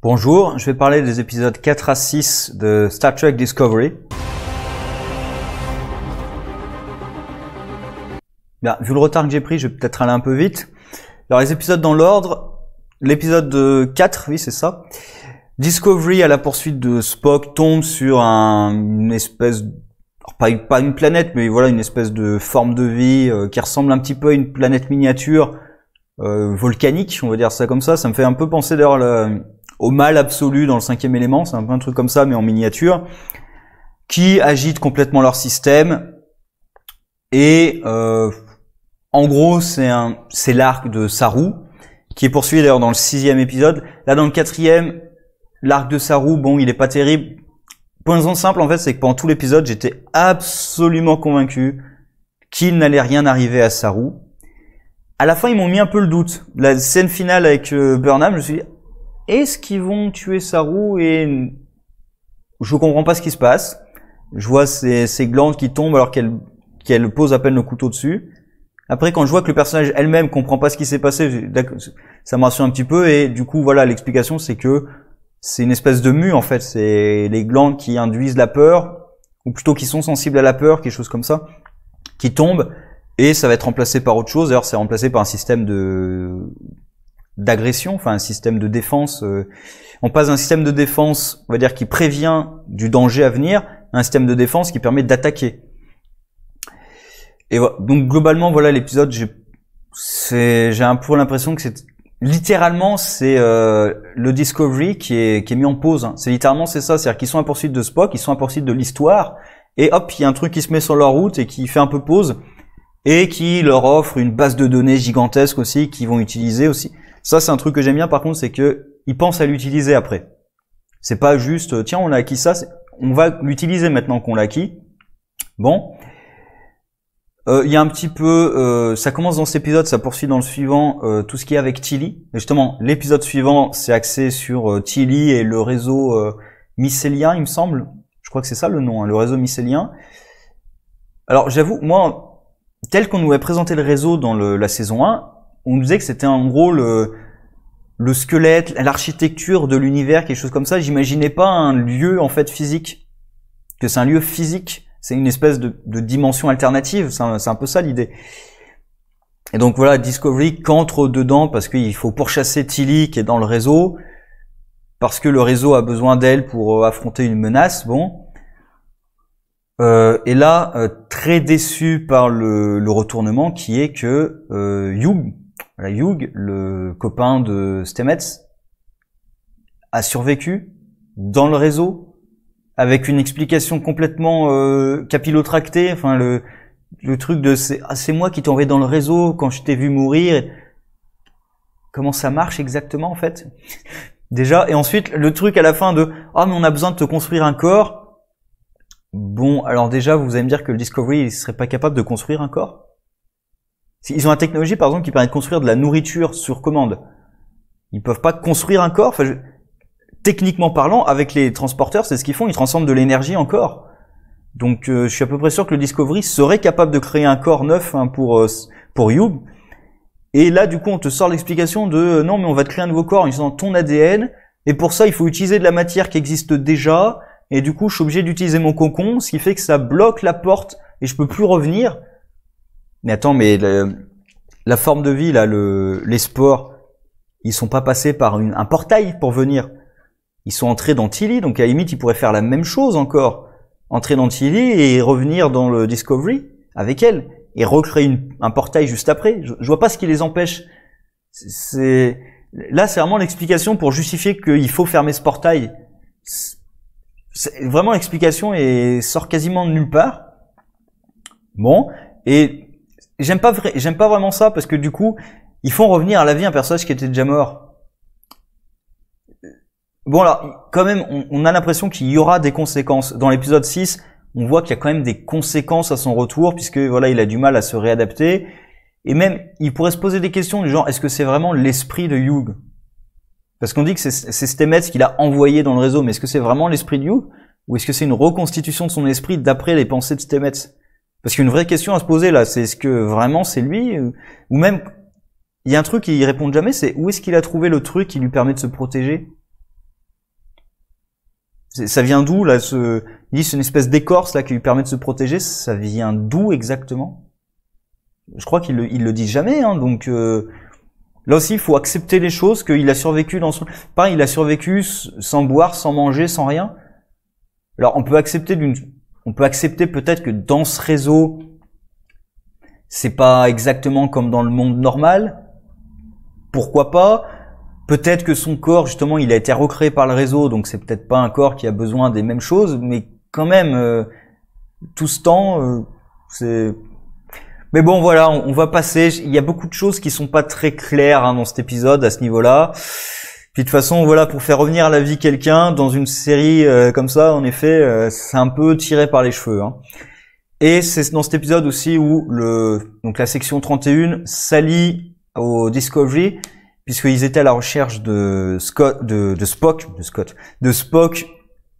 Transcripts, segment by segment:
Bonjour, je vais parler des épisodes 4 à 6 de Star Trek Discovery. Bien, vu le retard que j'ai pris, je vais peut-être aller un peu vite. Alors les épisodes dans l'ordre, l'épisode 4, oui c'est ça. Discovery à la poursuite de Spock tombe sur un, une espèce, pas, pas une planète, mais voilà une espèce de forme de vie euh, qui ressemble un petit peu à une planète miniature euh, volcanique, on va dire ça comme ça. Ça me fait un peu penser d'ailleurs au mal absolu dans le cinquième élément, c'est un peu un truc comme ça, mais en miniature, qui agitent complètement leur système. Et euh, en gros, c'est un, c'est l'arc de Saru, qui est poursuivi d'ailleurs dans le sixième épisode. Là, dans le quatrième, l'arc de Saru, bon, il est pas terrible. point une simple, en fait, c'est que pendant tout l'épisode, j'étais absolument convaincu qu'il n'allait rien arriver à Saru. À la fin, ils m'ont mis un peu le doute. La scène finale avec euh, Burnham, je me suis dit, est-ce qu'ils vont tuer Saru et je comprends pas ce qui se passe. Je vois ces, glandes qui tombent alors qu'elle qu'elle pose à peine le couteau dessus. Après, quand je vois que le personnage elle-même comprend pas ce qui s'est passé, ça me un petit peu. Et du coup, voilà, l'explication, c'est que c'est une espèce de mu en fait. C'est les glandes qui induisent la peur, ou plutôt qui sont sensibles à la peur, quelque chose comme ça, qui tombent et ça va être remplacé par autre chose. D'ailleurs, c'est remplacé par un système de d'agression, enfin un système de défense. Euh, on passe d'un système de défense, on va dire, qui prévient du danger à venir, un système de défense qui permet d'attaquer. Et donc globalement, voilà l'épisode. J'ai, j'ai un peu l'impression que c'est littéralement c'est euh, le Discovery qui est, qui est mis en pause. Hein. C'est littéralement c'est ça, c'est-à-dire qu'ils sont à poursuite de Spock, ils sont à poursuite de l'histoire, et hop, il y a un truc qui se met sur leur route et qui fait un peu pause et qui leur offre une base de données gigantesque aussi qu'ils vont utiliser aussi. Ça, c'est un truc que j'aime bien par contre, c'est que il pense à l'utiliser après. C'est pas juste, euh, tiens, on a acquis ça, on va l'utiliser maintenant qu'on l'a acquis. Bon. Euh, il y a un petit peu, euh, ça commence dans cet épisode, ça poursuit dans le suivant, tout ce qui est avec Tilly. justement, l'épisode suivant, c'est axé sur Tilly et le réseau mycélien, il me semble. Je crois que c'est ça le nom, hein, le réseau mycélien. Alors j'avoue, moi, tel qu'on nous avait présenté le réseau dans la saison 1, on nous disait que c'était en gros le, le squelette, l'architecture de l'univers, quelque chose comme ça. J'imaginais pas un lieu en fait physique, que c'est un lieu physique, c'est une espèce de, dimension alternative. C'est un, peu ça l'idée. Et donc voilà, Discovery qu'entre dedans parce qu'il faut pourchasser Tilly qui est dans le réseau, parce que le réseau a besoin d'elle pour euh, affronter une menace. Bon. Euh, et là, euh, très déçu par le, retournement qui est que euh, la Hugh, le copain de Stemets, a survécu dans le réseau avec une explication complètement euh, capillotractée. Enfin, le, truc de c'est ah, moi qui vais dans le réseau quand je t'ai vu mourir. Comment ça marche exactement en fait Déjà, et ensuite le truc à la fin de ah oh, mais on a besoin de te construire un corps. Bon, alors déjà vous allez me dire que le Discovery ne serait pas capable de construire un corps. Ils ont la technologie, par exemple, qui permet de construire de la nourriture sur commande. Ils peuvent pas construire un corps. Techniquement parlant, avec les transporteurs, c'est ce qu'ils font. Ils transforment de l'énergie en corps. Donc, euh, je suis à peu près sûr que le Discovery serait capable de créer un corps neuf hein, pour euh, pour Youb. Et là, du coup, on te sort l'explication de euh, non, mais on va te créer un nouveau corps en utilisant ton ADN. Et pour ça, il faut utiliser de la matière qui existe déjà. Et du coup, je suis obligé d'utiliser mon cocon, ce qui fait que ça bloque la porte et je peux plus revenir. Mais attends, mais la forme de vie, là, le, les sports, ils sont pas passés par un portail pour venir. Ils sont entrés dans Tilly, donc à la limite, ils pourraient faire la même chose encore. Entrer dans Tilly et revenir dans le Discovery avec elle et recréer une, un portail juste après. Je, je vois pas ce qui les empêche. C'est là, c'est vraiment l'explication pour justifier qu'il faut fermer ce portail. C'est vraiment l'explication et sort quasiment de nulle part. Bon, et j'aime pas j'aime pas vraiment ça parce que du coup, ils font revenir à la vie un personnage qui était déjà mort. Bon alors, quand même, on, a l'impression qu'il y aura des conséquences. Dans l'épisode 6, on voit qu'il y a quand même des conséquences à son retour, puisque voilà, il a du mal à se réadapter. Et même, il pourrait se poser des questions du genre, est-ce que c'est vraiment l'esprit de Hugh Parce qu'on dit que c'est Stemets qu'il a envoyé dans le réseau, mais est-ce que c'est vraiment l'esprit de Hugh Ou est-ce que c'est une reconstitution de son esprit d'après les pensées de Stemets parce qu'une vraie question à se poser là, c'est est-ce que vraiment c'est lui euh, Ou même, il y a un truc qui répond jamais, c'est où est-ce qu'il a trouvé le truc qui lui permet de se protéger ça vient d'où là ce il c'est une espèce d'écorce là qui lui permet de se protéger ça vient d'où exactement je crois qu'il le, le dit jamais hein, donc euh, là aussi il faut accepter les choses qu'il a survécu dans son pas. il a survécu sans boire sans manger sans rien alors on peut accepter d'une on peut accepter peut-être que dans ce réseau, c'est pas exactement comme dans le monde normal. Pourquoi pas Peut-être que son corps, justement, il a été recréé par le réseau, donc c'est peut-être pas un corps qui a besoin des mêmes choses, mais quand même, euh, tout ce temps, euh, c'est. Mais bon, voilà, on, va passer. Il y a beaucoup de choses qui sont pas très claires hein, dans cet épisode à ce niveau-là de toute façon, voilà, pour faire revenir à la vie quelqu'un dans une série euh, comme ça, en effet, euh, c'est un peu tiré par les cheveux. Hein. Et c'est dans cet épisode aussi où le, donc la section 31 s'allie au Discovery, puisqu'ils étaient à la recherche de, Scott, de, Spock, de Scott, de Spock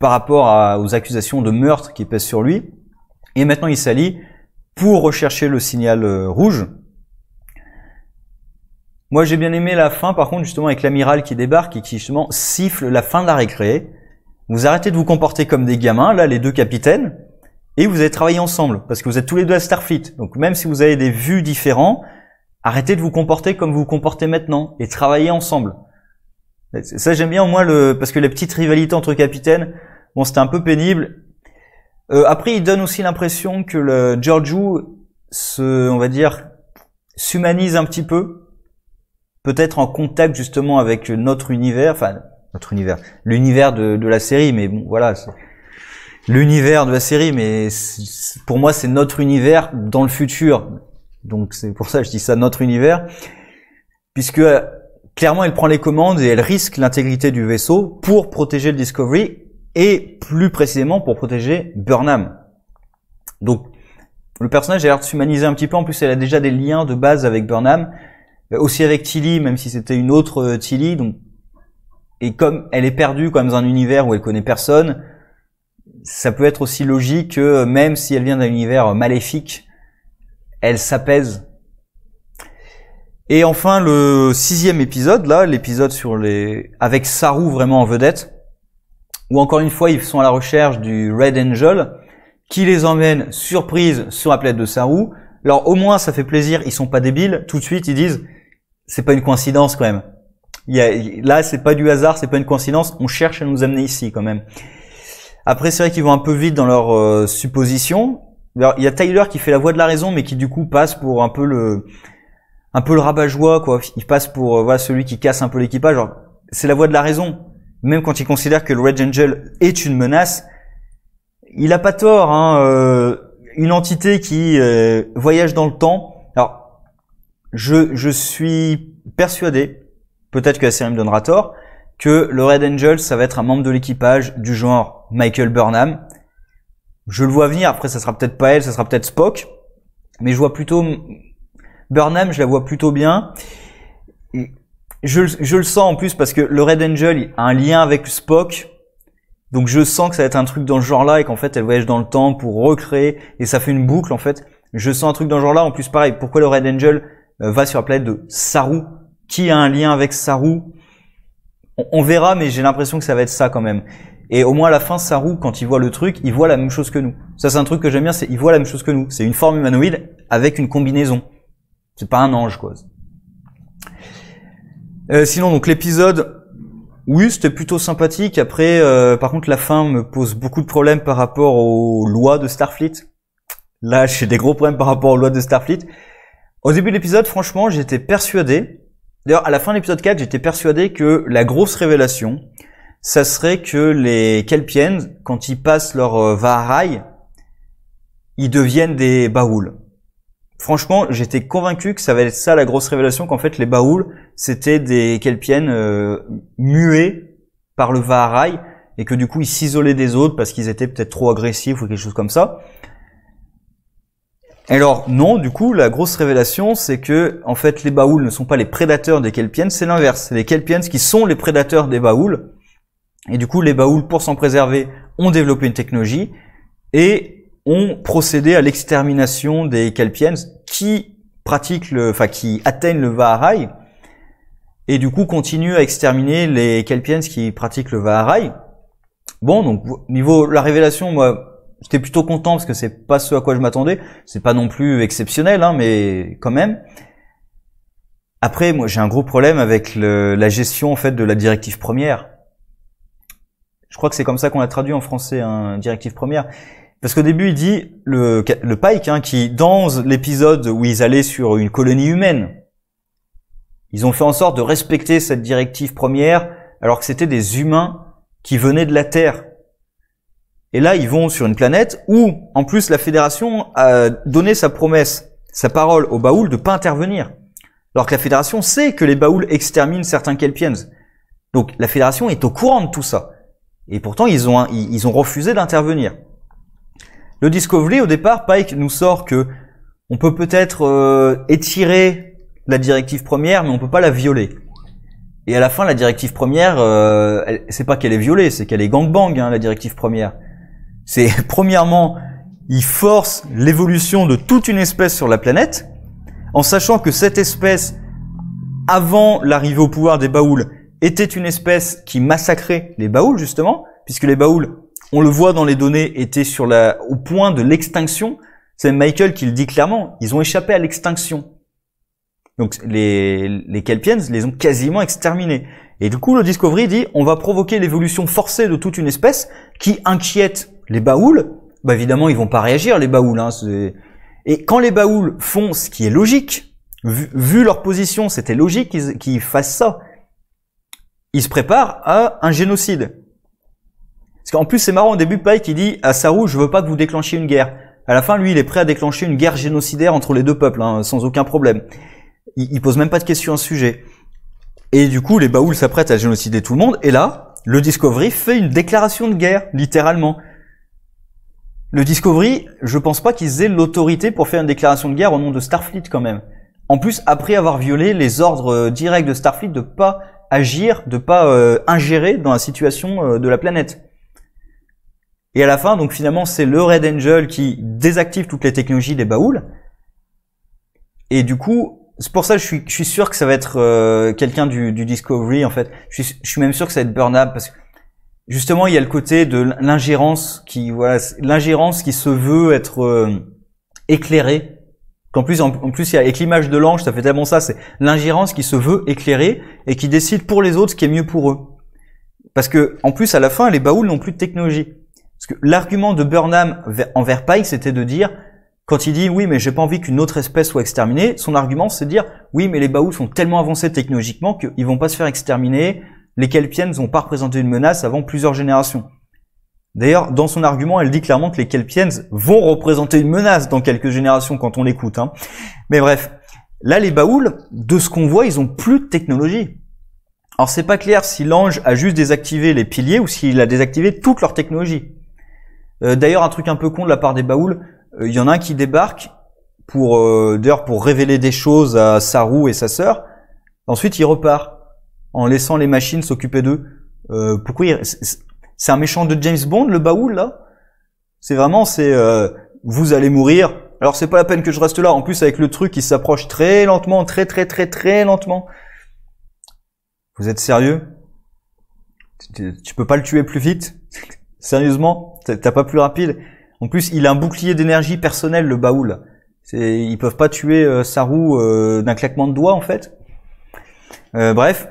par rapport aux accusations de meurtre qui pèsent sur lui. Et maintenant, ils s'allient pour rechercher le signal euh, rouge, moi, j'ai bien aimé la fin, par contre, justement, avec l'amiral qui débarque et qui, justement, siffle la fin de la récré. Vous arrêtez de vous comporter comme des gamins, là, les deux capitaines, et vous allez travailler ensemble, parce que vous êtes tous les deux à Starfleet. Donc, même si vous avez des vues différentes, arrêtez de vous comporter comme vous vous comportez maintenant, et travaillez ensemble. Ça, j'aime bien, au moins, le, parce que les petites rivalités entre capitaines, bon, c'était un peu pénible. Euh, après, il donne aussi l'impression que le Georgiou se, on va dire, s'humanise un petit peu, peut-être en contact justement avec notre univers, enfin notre univers, l'univers de, de, la série, mais bon voilà, l'univers de la série, mais pour moi c'est notre univers dans le futur, donc c'est pour ça que je dis ça notre univers, puisque euh, clairement elle prend les commandes et elle risque l'intégrité du vaisseau pour protéger le Discovery et plus précisément pour protéger Burnham. Donc le personnage a l'air de s'humaniser un petit peu, en plus elle a déjà des liens de base avec Burnham, euh, aussi avec Tilly, même si c'était une autre euh, Tilly. Donc, et comme elle est perdue quand même dans un univers où elle connaît personne, ça peut être aussi logique que euh, même si elle vient d'un univers maléfique, elle s'apaise. Et enfin, le sixième épisode, là, l'épisode sur les, avec Saru vraiment en vedette, où encore une fois, ils sont à la recherche du Red Angel, qui les emmène, surprise, sur la planète de Saru. Alors, au moins, ça fait plaisir, ils sont pas débiles. Tout de suite, ils disent, c'est pas une coïncidence quand même. Il y a, là, c'est pas du hasard, c'est pas une coïncidence. On cherche à nous amener ici quand même. Après, c'est vrai qu'ils vont un peu vite dans leurs euh, supposition. il y a Tyler qui fait la voix de la raison, mais qui du coup passe pour un peu le, un peu le rabat-joie, quoi. Il passe pour euh, celui qui casse un peu l'équipage. C'est la voix de la raison. Même quand il considère que le Red Angel est une menace, il a pas tort. Hein, euh, une entité qui voyage dans le temps, je, suis persuadé, peut-être que la série me donnera tort, que le Red Angel, ça va être un membre de l'équipage du genre Michael Burnham. Je le vois venir, après ça sera peut-être pas elle, ça sera peut-être Spock, mais je vois plutôt Burnham, je la vois plutôt bien. Je, je, le sens en plus parce que le Red Angel a un lien avec Spock, donc je sens que ça va être un truc dans le genre-là et qu'en fait elle voyage dans le temps pour recréer et ça fait une boucle en fait. Je sens un truc dans le genre-là. En plus pareil, pourquoi le Red Angel euh, va sur la planète de Saru. Qui a un lien avec Saru on, verra, mais j'ai l'impression que ça va être ça quand même. Et au moins à la fin, Saru, quand il voit le truc, il voit la même chose que nous. Ça, c'est un truc que j'aime bien, c'est il voit la même chose que nous. C'est une forme humanoïde avec une combinaison. C'est pas un ange, quoi. Euh, sinon, donc l'épisode, oui, c'était plutôt sympathique. Après, euh, par contre, la fin me pose beaucoup de problèmes par rapport aux lois de Starfleet. Là, j'ai des gros problèmes par rapport aux lois de Starfleet. Au début de l'épisode, franchement, j'étais persuadé, d'ailleurs à la fin de l'épisode 4, j'étais persuadé que la grosse révélation, ça serait que les Kelpiens, quand ils passent leur euh, Vaharai, ils deviennent des Baouls. Franchement, j'étais convaincu que ça va être ça la grosse révélation, qu'en fait les Baouls, c'était des Kelpiens euh, muets par le Vaharai, et que du coup ils s'isolaient des autres parce qu'ils étaient peut-être trop agressifs ou quelque chose comme ça. Alors non, du coup, la grosse révélation, c'est que en fait, les baouls ne sont pas les prédateurs des Kelpiens, c'est l'inverse. C'est les Kelpiens qui sont les prédateurs des baouls. Et du coup, les baouls, pour s'en préserver, ont développé une technologie et ont procédé à l'extermination des Kelpiens qui pratiquent le, enfin, qui atteignent le Vaharai et du coup continuent à exterminer les Kelpiens qui pratiquent le Vaharai. Bon, donc niveau la révélation, moi, j'étais plutôt content parce que c'est pas ce à quoi je m'attendais. C'est pas non plus exceptionnel, hein, mais quand même. Après, moi, j'ai un gros problème avec la gestion en fait de la directive première. Je crois que c'est comme ça qu'on l'a traduit en français, hein, directive première. Parce qu'au début, il dit le, le Pike, hein, qui dans l'épisode où ils allaient sur une colonie humaine, ils ont fait en sorte de respecter cette directive première, alors que c'était des humains qui venaient de la Terre. Et là, ils vont sur une planète où, en plus, la fédération a donné sa promesse, sa parole aux Baoul de pas intervenir. Alors que la fédération sait que les Baoul exterminent certains Kelpiens. Donc la fédération est au courant de tout ça. Et pourtant, ils ont, ils ont refusé d'intervenir. Le Discovery, au départ, Pike nous sort que on peut peut-être euh, étirer la directive première, mais on peut pas la violer. Et à la fin, la directive première, euh, c'est pas qu'elle est violée, c'est qu'elle est gangbang, hein, la directive première. C'est premièrement, il force l'évolution de toute une espèce sur la planète, en sachant que cette espèce, avant l'arrivée au pouvoir des Baouls, était une espèce qui massacrait les Baouls, justement, puisque les Baouls, on le voit dans les données, étaient sur la, au point de l'extinction. C'est Michael qui le dit clairement, ils ont échappé à l'extinction. Donc les, les Kelpiens les ont quasiment exterminés. Et du coup, le Discovery dit, on va provoquer l'évolution forcée de toute une espèce qui inquiète les baouls, bah évidemment, ils vont pas réagir, les baouls. Hein, et quand les Baoul font ce qui est logique, vu, leur position, c'était logique qu'ils fassent ça. Ils se préparent à un génocide. Parce qu'en plus, c'est marrant, au début, Pike, il dit à Saru, je veux pas que vous déclenchiez une guerre. À la fin, lui, il est prêt à déclencher une guerre génocidaire entre les deux peuples, hein, sans aucun problème. Il, pose même pas de questions à ce sujet. Et du coup, les Baoul s'apprêtent à génocider tout le monde, et là, le Discovery fait une déclaration de guerre, littéralement. Le Discovery, je pense pas qu'ils aient l'autorité pour faire une déclaration de guerre au nom de Starfleet quand même. En plus, après avoir violé les ordres euh, directs de Starfleet de pas agir, de pas euh, ingérer dans la situation euh, de la planète. Et à la fin, donc finalement, c'est le Red Angel qui désactive toutes les technologies des baoules. Et du coup, c'est pour ça que je suis, je suis sûr que ça va être quelqu'un du, Discovery en fait. Je suis, je suis, même sûr que ça va être Burnham parce que justement, il y a le côté de l'ingérence qui, voilà, l'ingérence qui se veut être euh, éclairée. Qu'en plus, en, plus, il y a, avec l'image de l'ange, ça fait tellement ça, c'est l'ingérence qui se veut éclairée et qui décide pour les autres ce qui est mieux pour eux. Parce que, en plus, à la fin, les baouls n'ont plus de technologie. Parce que l'argument de Burnham envers Pike, c'était de dire, quand il dit oui, mais j'ai pas envie qu'une autre espèce soit exterminée, son argument, c'est de dire oui, mais les baouls sont tellement avancés technologiquement qu'ils vont pas se faire exterminer, les Kelpiennes n'ont pas représenté une menace avant plusieurs générations. D'ailleurs, dans son argument, elle dit clairement que les Kelpiennes vont représenter une menace dans quelques générations quand on l'écoute. Hein. Mais bref, là, les Baoul, de ce qu'on voit, ils ont plus de technologie. Alors c'est pas clair si l'ange a juste désactivé les piliers ou s'il a désactivé toute leur technologie. Euh, d'ailleurs, un truc un peu con de la part des Baoul, euh, il y en a un qui débarque pour euh, pour révéler des choses à Saru et sa sœur. Ensuite, il repart en laissant les machines s'occuper d'eux. Euh, pourquoi c'est un méchant de James Bond, le Baoul là C'est vraiment, c'est euh, vous allez mourir. Alors c'est pas la peine que je reste là. En plus avec le truc, il s'approche très lentement, très très très très lentement. Vous êtes sérieux Tu peux pas le tuer plus vite Sérieusement T'as pas plus rapide En plus, il a un bouclier d'énergie personnel, le Baoul. Ils peuvent pas tuer euh, Saru euh, d'un claquement de doigts en fait. Euh, bref,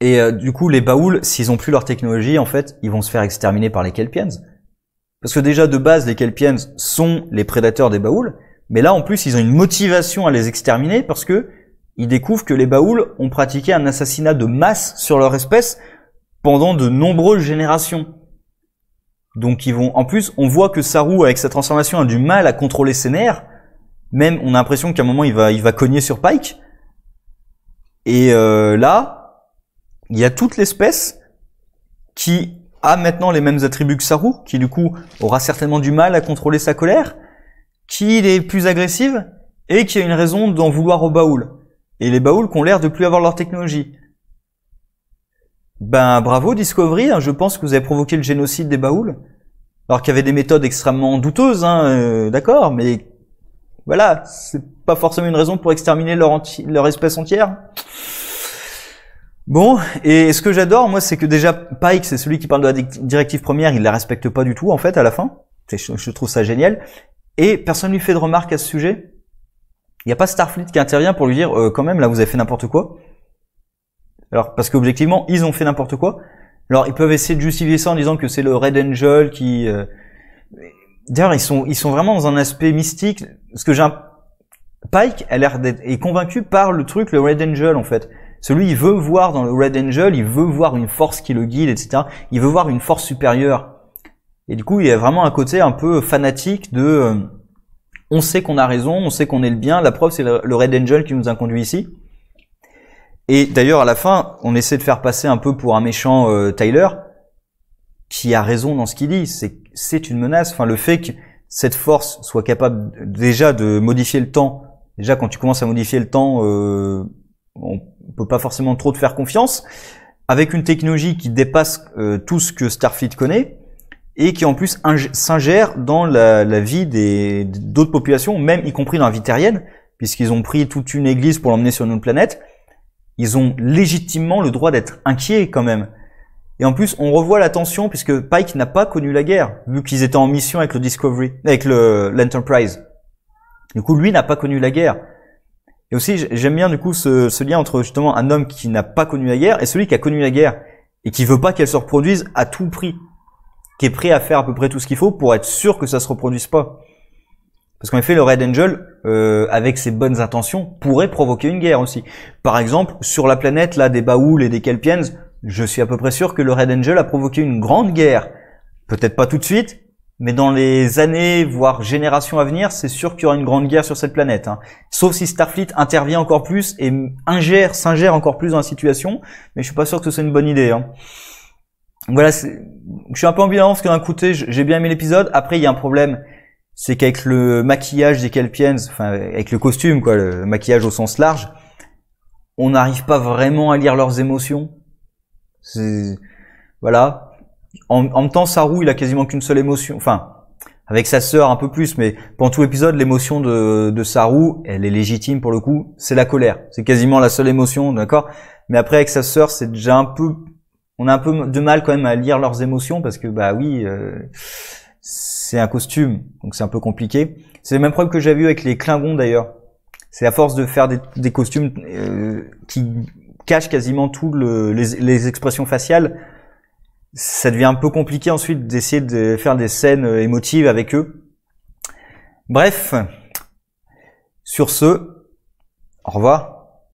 et euh, du coup, les Baouls, s'ils ont plus leur technologie, en fait, ils vont se faire exterminer par les Kelpians. Parce que déjà, de base, les Kelpians sont les prédateurs des Baouls, mais là, en plus, ils ont une motivation à les exterminer parce que ils découvrent que les Baouls ont pratiqué un assassinat de masse sur leur espèce pendant de nombreuses générations. Donc ils vont. En plus, on voit que Saru, avec sa transformation, a du mal à contrôler ses nerfs. Même, on a l'impression qu'à un moment, il va, il va cogner sur Pike. Et euh, là, il y a toute l'espèce qui a maintenant les mêmes attributs que Saru, qui du coup aura certainement du mal à contrôler sa colère, qui est plus agressive et qui a une raison d'en vouloir aux Baoul. Et les Baoul qui ont l'air de plus avoir leur technologie. Ben bravo Discovery, hein, je pense que vous avez provoqué le génocide des Baoul, Alors qu'il y avait des méthodes extrêmement douteuses, hein, euh, d'accord, mais voilà, c'est pas forcément une raison pour exterminer leur, leur espèce entière. Bon, et ce que j'adore, moi, c'est que déjà, Pike, c'est celui qui parle de la directive première, il la respecte pas du tout, en fait, à la fin. Je trouve ça génial. Et personne lui fait de remarque à ce sujet. Il n'y a pas Starfleet qui intervient pour lui dire, euh, quand même, là, vous avez fait n'importe quoi. Alors, parce qu'objectivement, ils ont fait n'importe quoi. Alors, ils peuvent essayer de justifier ça en disant que c'est le Red Angel qui... Euh, d'ailleurs, ils sont, ils sont vraiment dans un aspect mystique. Ce que j'ai... Pike a l'air d'être est convaincu par le truc, le Red Angel, en fait. Celui, il veut voir dans le Red Angel, il veut voir une force qui le guide, etc. Il veut voir une force supérieure. Et du coup, il y a vraiment un côté un peu fanatique de euh, on sait qu'on a raison, on sait qu'on est le bien. La preuve, c'est le, Red Angel qui nous a conduit ici. Et d'ailleurs, à la fin, on essaie de faire passer un peu pour un méchant euh, Tyler, qui a raison dans ce qu'il dit. C'est, une menace. Enfin, le fait que cette force soit capable déjà de modifier le temps. Déjà, quand tu commences à modifier le temps, euh, on peut pas forcément trop te faire confiance, avec une technologie qui dépasse euh, tout ce que Starfleet connaît et qui en plus s'ingère dans la, vie des d'autres populations, même y compris dans la vie terrienne, puisqu'ils ont pris toute une église pour l'emmener sur une autre planète. Ils ont légitimement le droit d'être inquiets quand même. Et en plus, on revoit la tension puisque Pike n'a pas connu la guerre, vu qu'ils étaient en mission avec le Discovery, avec le l'Enterprise. Du coup, lui n'a pas connu la guerre. Et aussi, j'aime bien du coup ce, lien entre justement un homme qui n'a pas connu la guerre et celui qui a connu la guerre et qui veut pas qu'elle se reproduise à tout prix, qui est prêt à faire à peu près tout ce qu'il faut pour être sûr que ça se reproduise pas. Parce qu'en effet, le Red Angel, euh, avec ses bonnes intentions, pourrait provoquer une guerre aussi. Par exemple, sur la planète là des Baoul et des Kelpiens, je suis à peu près sûr que le Red Angel a provoqué une grande guerre. Peut-être pas tout de suite, mais dans les années, voire générations à venir, c'est sûr qu'il y aura une grande guerre sur cette planète. Hein. Sauf si Starfleet intervient encore plus et ingère, s'ingère encore plus dans la situation. Mais je suis pas sûr que ce soit une bonne idée. Hein. Voilà, je suis un peu ambivalent parce que d'un côté, j'ai bien aimé l'épisode. Après, il y a un problème, c'est qu'avec le maquillage des Kelpiens, enfin avec le costume, quoi, le maquillage au sens large, on n'arrive pas vraiment à lire leurs émotions. Voilà, en, en même temps, Saru, il a quasiment qu'une seule émotion. Enfin, avec sa sœur un peu plus, mais pendant tout l'épisode, l'émotion de, de Saru, elle est légitime pour le coup, c'est la colère. C'est quasiment la seule émotion, d'accord Mais après, avec sa sœur, c'est déjà un peu... On a un peu de mal quand même à lire leurs émotions, parce que, bah oui, euh, c'est un costume, donc c'est un peu compliqué. C'est le même problème que j'avais eu avec les Klingons, d'ailleurs. C'est à force de faire des, des costumes euh, qui cachent quasiment tout le, les, les expressions faciales, ça devient un peu compliqué ensuite d'essayer de faire des scènes euh, émotives avec eux. Bref, sur ce, au revoir.